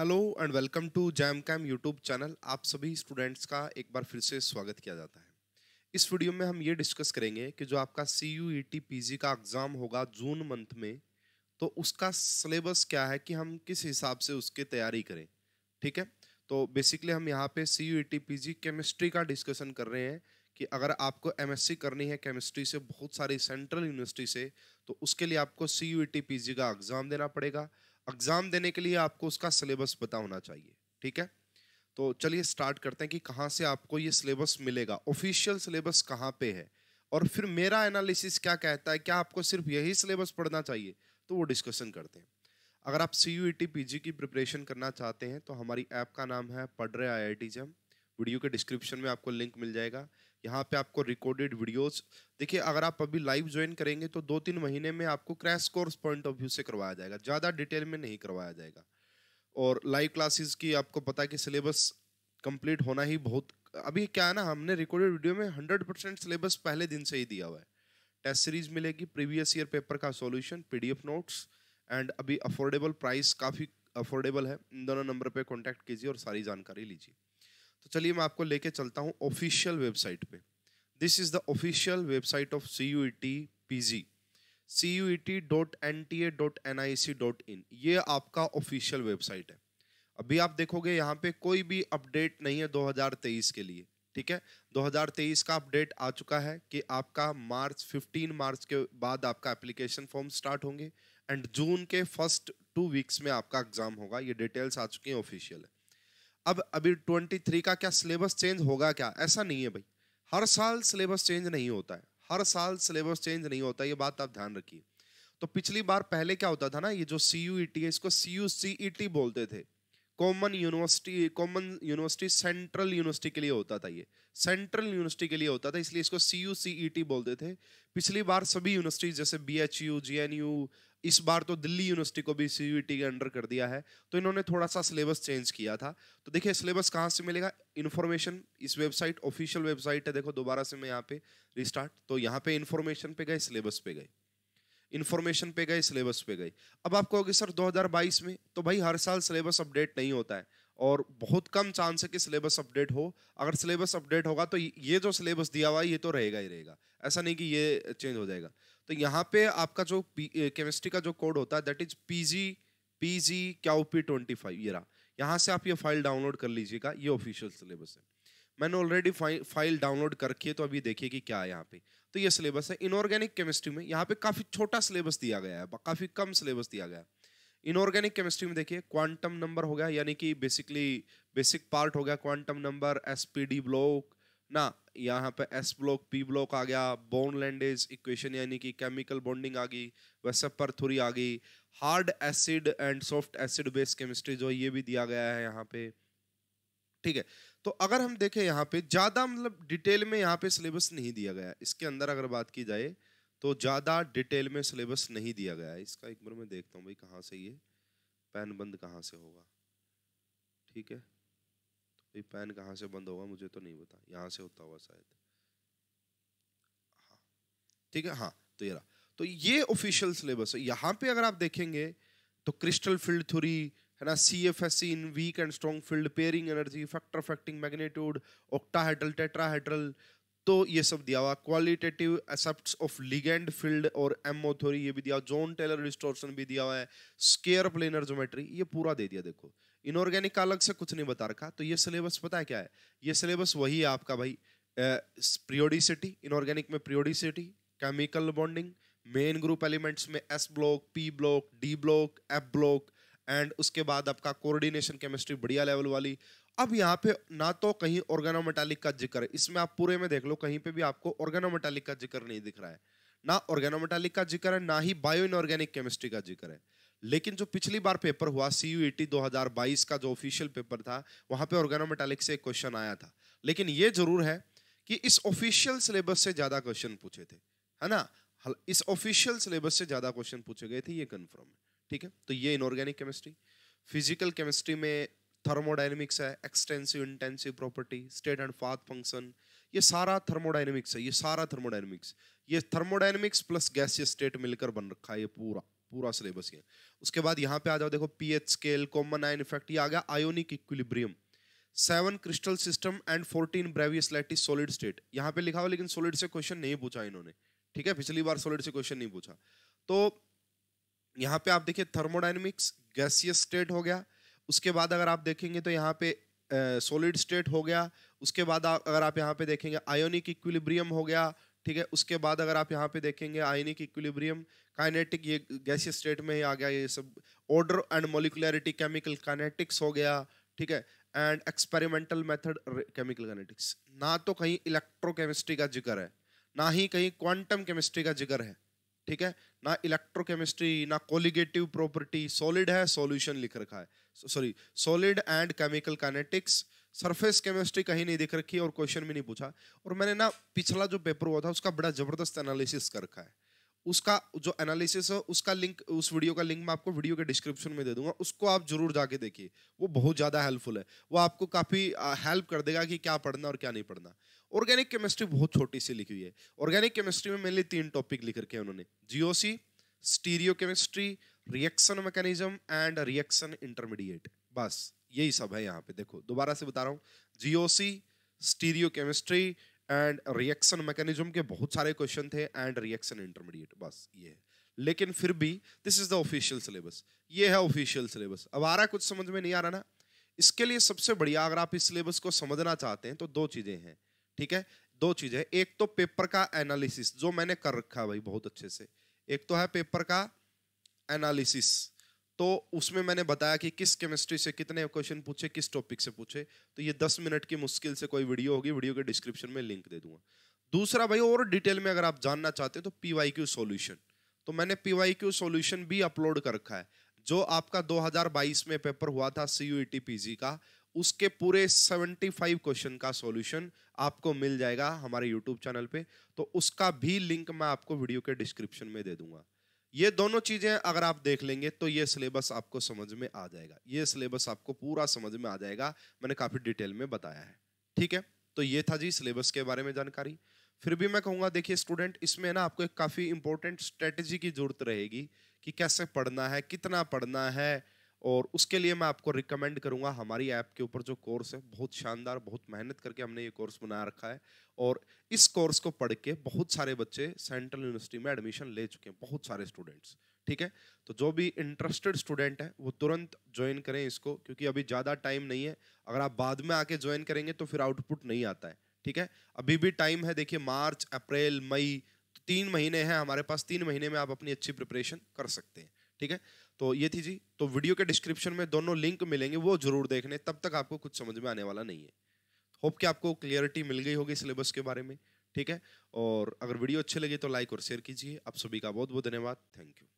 hello and welcome to jam cam YouTube channel आप सभी students का एक बार फिर से स्वागत किया जाता है इस वीडियो में हम ये डिस्कस करेंगे कि जो आपका C U E T P G का एग्ज़ाम होगा जून मंथ में तो उसका सिलेबस क्या है कि हम किस हिसाब से उसकी तैयारी करें ठीक है तो बेसिकली हम यहाँ पे C U E T P G chemistry का डिस्कशन कर रहे हैं कि अगर आपको सी करनी है केमिस्ट्री से बहुत सारी सेंट्रल यूनिवर्सिटी से तो उसके लिए आपको C U E T P G का एग्ज़ाम देना पड़ेगा एग्ज़ाम देने के लिए आपको उसका सिलेबस पता होना चाहिए ठीक है तो चलिए स्टार्ट करते हैं कि कहाँ से आपको ये सिलेबस मिलेगा ऑफिशियल सिलेबस कहाँ पे है और फिर मेरा एनालिसिस क्या कहता है क्या आपको सिर्फ यही सिलेबस पढ़ना चाहिए तो वो डिस्कशन करते हैं अगर आप सी यू e की प्रिपरेशन करना चाहते हैं तो हमारी ऐप का नाम है पढ़ रहे आई आई टी वीडियो के डिस्क्रिप्शन में आपको लिंक मिल जाएगा यहाँ पे आपको रिकॉर्डेड वीडियोस देखिए अगर आप अभी लाइव ज्वाइन करेंगे तो दो तीन महीने में आपको crash course point of view से करवाया जाएगा ज़्यादा डिटेल में नहीं करवाया जाएगा और लाइव क्लासेस की आपको पता है कि सिलेबस कंप्लीट होना ही बहुत अभी क्या है ना हमने रिकॉर्डेड वीडियो में हंड्रेड परसेंट सिलेबस पहले दिन से ही दिया हुआ है टेस्ट सीरीज मिलेगी प्रीवियस ईयर पेपर का सोल्यूशन पी नोट्स एंड अभी अफोर्डेबल प्राइस काफ़ी अफोर्डेबल है इन दोनों नंबर पर कॉन्टैक्ट कीजिए और सारी जानकारी लीजिए तो चलिए मैं आपको लेके चलता हूँ ऑफिशियल वेबसाइट पे this is the official website of C U E T P G C U E T dot N T A dot N I C dot in ये आपका ऑफिशियल वेबसाइट है अभी आप देखोगे यहाँ पे कोई भी अपडेट नहीं है 2023 के लिए ठीक है 2023 का अपडेट आ चुका है कि आपका मार्च 15 मार्च के बाद आपका एप्लीकेशन फॉर्म स्टार्ट होंगे एंड जून के फर्स्ट टू वीक्स में आपका एग्ज़ाम होगा ये डिटेल्स आ चुकी हैं ऑफिशियल है अब अभी ट्वेंटी थ्री का क्या सिलेबस चेंज होगा क्या ऐसा नहीं है भाई हर साल सिलेबस चेंज नहीं होता है हर साल सिलेबस चेंज नहीं होता ये बात आप ध्यान रखिए तो पिछली बार पहले क्या होता था ना ये जो सी यू ई टी है इसको सी यू सी ई टी बोलते थे common university common university central university के लिए होता था ये सेंट्रल यूनिवर्सिटी के लिए होता था इसलिए इसको सी यू सी ई टी बोलते थे पिछली बार सभी यूनिवर्सिटीज जैसे B H U J N U इस बार तो दिल्ली यूनिवर्सिटी को भी सी के अंडर कर दिया है तो इन्होंने थोड़ा सा सिलेबस चेंज किया था तो देखिए सिलेबस कहाँ से मिलेगा इन्फॉर्मेशन इस वेबसाइट ऑफिशियल वेबसाइट है देखो दोबारा से मैं यहाँ पे रिस्टार्ट तो यहाँ पे इन्फॉर्मेशन पे गए सिलेबस पे गए इन्फॉर्मेशन पे गए सिलेबस पे गए अब आप कहोगे सर 2022 में तो भाई हर साल सिलेबस अपडेट नहीं होता है और बहुत कम चांस है कि सिलेबस अपडेट हो अगर सिलेबस अपडेट होगा तो ये जो सिलेबस दिया हुआ है ये तो रहेगा ही रहेगा ऐसा नहीं कि ये चेंज हो जाएगा तो यहाँ पे आपका जो केमिस्ट्री का जो कोड होता है that is P G P G क्याओ पी ट्वेंटी फाइव ये रहा यहाँ से आप ये फाइल डाउनलोड कर लीजिएगा ये ऑफिशियल सिलेबस है मैंने ऑलरेडी फाइल डाउनलोड करके तो अभी देखिए कि क्या है यहाँ पे तो ये सिलेबस है इनऑर्गेनिक केमिस्ट्री में यहाँ पे काफ़ी छोटा सिलेबस दिया गया है काफ़ी कम सिलेबस दिया गया है इनऑर्गेनिक केमिस्ट्री में देखिए क्वांटम नंबर हो गया यानी कि बेसिकली बेसिक पार्ट हो गया quantum number S P D block ना यहाँ पे एस ब्लॉक पी ब्लॉक आ गया बोन लैंडेज इक्वेशन यानी कि केमिकल बॉन्डिंग आ गई वैसे पर परथुरी आ गई hard acid and soft acid base chemistry जो ये भी दिया गया है यहाँ पे ठीक है तो अगर हम देखें यहाँ पे ज़्यादा मतलब डिटेल में यहाँ पे सिलेबस नहीं दिया गया इसके अंदर अगर बात की जाए तो ज़्यादा डिटेल में सिलेबस नहीं दिया गया है इसका एक बार मैं देखता हूँ भाई कहाँ से ये पैन बंद कहाँ से होगा ठीक है तो ये पैन कहाँ से बंद होगा मुझे तो नहीं पता यहाँ से होता हुआ शायद हाँ, ठीक है हाँ तो ये रहा तो ये ऑफिशियल सिलेबस है यहाँ पे अगर आप देखेंगे तो क्रिस्टल फील्ड थ्योरी है ना C F S C in weak and strong field pairing energy factor affecting magnitude octahedral tetrahedral तो ये सब दिया हुआ qualitative aspect of ligand field और एमओ थ्योरी ये भी दिया जोन टेलर डिस्टोर्शन भी दिया हुआ है स्केयर प्लेनर जोमेट्री ये पूरा दे दिया देखो इनऑर्गेनिक का अलग से कुछ नहीं बता रखा तो ये सिलेबस पता है क्या है ये सिलेबस वही है आपका भाई प्रियोडिसिटी इनऑर्गेनिक में periodicity chemical bonding main group elements में S block P block D block F block and उसके बाद आपका कोऑर्डिनेशन केमिस्ट्री बढ़िया लेवल वाली अब यहाँ पे ना तो कहीं ऑर्गेनोमेटालिक का जिक्र है इसमें आप पूरे में देख लो कहीं पे भी आपको ऑर्गेनोमेटालिक का जिक्र नहीं दिख रहा है ना ऑर्गेनोमेटालिक का जिक्र है ना ही बायो इनऑर्गेनिक केमिस्ट्री का जिक्र है लेकिन जो पिछली बार पेपर हुआ सी यू बाईस का जो ऑफिशियल पेपर था वहां पे ऑर्गेनोमेटालिक से एक क्वेश्चन आया था लेकिन ये जरूर है कि इस ऑफिशियल सिलेबस से ज़्यादा क्वेश्चन पूछे थे है ना इस ऑफिशियल सिलेबस से ज़्यादा क्वेश्चन पूछे गए थे ये कन्फर्म है ठीक है तो ये इनऑर्गेनिक केमिस्ट्री फिजिकल केमिस्ट्री में थर्मोडाइनमिक्स है extensive intensive property state and path function ये सारा थर्मोडाइनमिक्स है ये सारा थर्मोडाइनमिक्स ये थर्मोडाइनमिक्स प्लस गैसियस स्टेट मिलकर बन रखा है ये पूरा पूरा सिलेबस ये उसके बाद यहाँ पे आ जाओ देखो pH scale common ion effect ये आ गया ionic equilibrium seven crystal system and fourteen Bravais lattices solid state यहाँ पे लिखा हो लेकिन सॉलिड से क्वेश्चन नहीं पूछा इन्होंने ठीक है पिछली बार सॉलिड से क्वेश्चन नहीं पूछा तो यहाँ पे आप देखिए थर्मोडाइनमिक्स गैसियस स्टेट हो गया उसके बाद अगर आप देखेंगे तो यहाँ पे सॉलिड uh, स्टेट हो गया उसके बाद अगर आप यहाँ पे देखेंगे आयोनिक इक्विलिब्रियम हो गया ठीक है उसके बाद अगर आप यहाँ पे देखेंगे आयनिक इक्विलिब्रियम काइनेटिक ये गैसी स्टेट में ही आ गया ये सब order and molecularity chemical kinetics हो गया ठीक है and experimental method chemical kinetics ना तो कहीं इलेक्ट्रोकेमिस्ट्री का जिक्र है ना ही कहीं क्वांटम केमिस्ट्री का जिक्र है ठीक है ना इलेक्ट्रोकेमिस्ट्री ना कोलिगेटिव प्रॉपर्टी सॉलिड है सॉल्यूशन लिख रखा है sorry solid and chemical kinetics surface chemistry कहीं नहीं देख रखी और क्वेश्चन भी नहीं पूछा और मैंने ना पिछला जो पेपर हुआ था उसका बड़ा जबरदस्त एनालिसिस कर रखा है उसका जो एनालिसिस है उसका लिंक उस वीडियो का लिंक मैं आपको वीडियो के डिस्क्रिप्शन में दे दूंगा उसको आप जरूर जाके देखिए वो बहुत ज़्यादा हेल्पफुल है वो आपको काफ़ी हेल्प कर देगा कि क्या पढ़ना और क्या नहीं पढ़ना ऑर्गेनिक केमिस्ट्री बहुत छोटी सी लिखी हुई है ऑर्गेनिक केमिस्ट्री में मेनली तीन टॉपिक लिख रखे हैं उन्होंने GOC stereochemistry reaction mechanism and reaction intermediate बस यही सब है यहाँ पे देखो दोबारा से बता रहा हूँ GOC stereochemistry and reaction mechanism के बहुत सारे क्वेश्चन थे एंड रिएक्शन इंटरमीडिएट बस ये है लेकिन फिर भी this is the official syllabus ये है ऑफिशियल सिलेबस अब आ रहा कुछ समझ में नहीं आ रहा ना इसके लिए सबसे बढ़िया अगर आप इस सिलेबस को समझना चाहते हैं तो दो चीज़ें हैं ठीक है दो चीज़ें एक तो पेपर का एनालिसिस जो मैंने कर रखा है भाई बहुत अच्छे से एक तो है पेपर का एनालिसिस तो उसमें मैंने बताया कि किस केमिस्ट्री से कितने क्वेश्चन पूछे किस टॉपिक से पूछे तो ये दस मिनट की मुश्किल से कोई वीडियो होगी वीडियो के डिस्क्रिप्शन में लिंक दे दूंगा दूसरा भाई और डिटेल में अगर आप जानना चाहते हैं तो पी वाई क्यू सोल्यूशन तो मैंने पी वाई क्यू सोल्यूशन भी अपलोड कर रखा है जो आपका 2022 में पेपर हुआ था C U T P G का उसके पूरे 75 क्वेश्चन का सॉल्यूशन आपको मिल जाएगा हमारे यूट्यूब चैनल पे तो उसका भी लिंक मैं आपको वीडियो के डिस्क्रिप्शन में दे दूंगा ये दोनों चीजें अगर आप देख लेंगे तो ये सिलेबस आपको समझ में आ जाएगा ये सिलेबस आपको पूरा समझ में आ जाएगा मैंने काफी डिटेल में बताया है ठीक है तो ये था जी सिलेबस के बारे में जानकारी फिर भी मैं कहूँगा देखिए स्टूडेंट इसमें ना आपको एक काफ़ी इंपॉर्टेंट स्ट्रेटजी की जरूरत रहेगी कि कैसे पढ़ना है कितना पढ़ना है और उसके लिए मैं आपको रिकमेंड करूंगा हमारी ऐप के ऊपर जो कोर्स है बहुत शानदार बहुत मेहनत करके हमने ये कोर्स बना रखा है और इस कोर्स को पढ़ के बहुत सारे बच्चे सेंट्रल यूनिवर्सिटी में एडमिशन ले चुके हैं बहुत सारे स्टूडेंट्स ठीक है तो जो भी इंटरेस्टेड स्टूडेंट है वो तुरंत ज्वाइन करें इसको क्योंकि अभी ज़्यादा टाइम नहीं है अगर आप बाद में आके ज्वाइन करेंगे तो फिर आउटपुट नहीं आता है ठीक है अभी भी टाइम है देखिए मार्च अप्रैल मई तो तीन महीने हैं हमारे पास तीन महीने में आप अपनी अच्छी प्रिपरेशन कर सकते हैं ठीक है तो ये थी जी तो वीडियो के डिस्क्रिप्शन में दोनों लिंक मिलेंगे वो जरूर देखने तब तक आपको कुछ समझ में आने वाला नहीं है होप कि आपको क्लियरिटी मिल गई होगी सिलेबस के बारे में ठीक है और अगर वीडियो अच्छे लगे तो लाइक और शेयर कीजिए आप सभी का बहुत बहुत धन्यवाद थैंक यू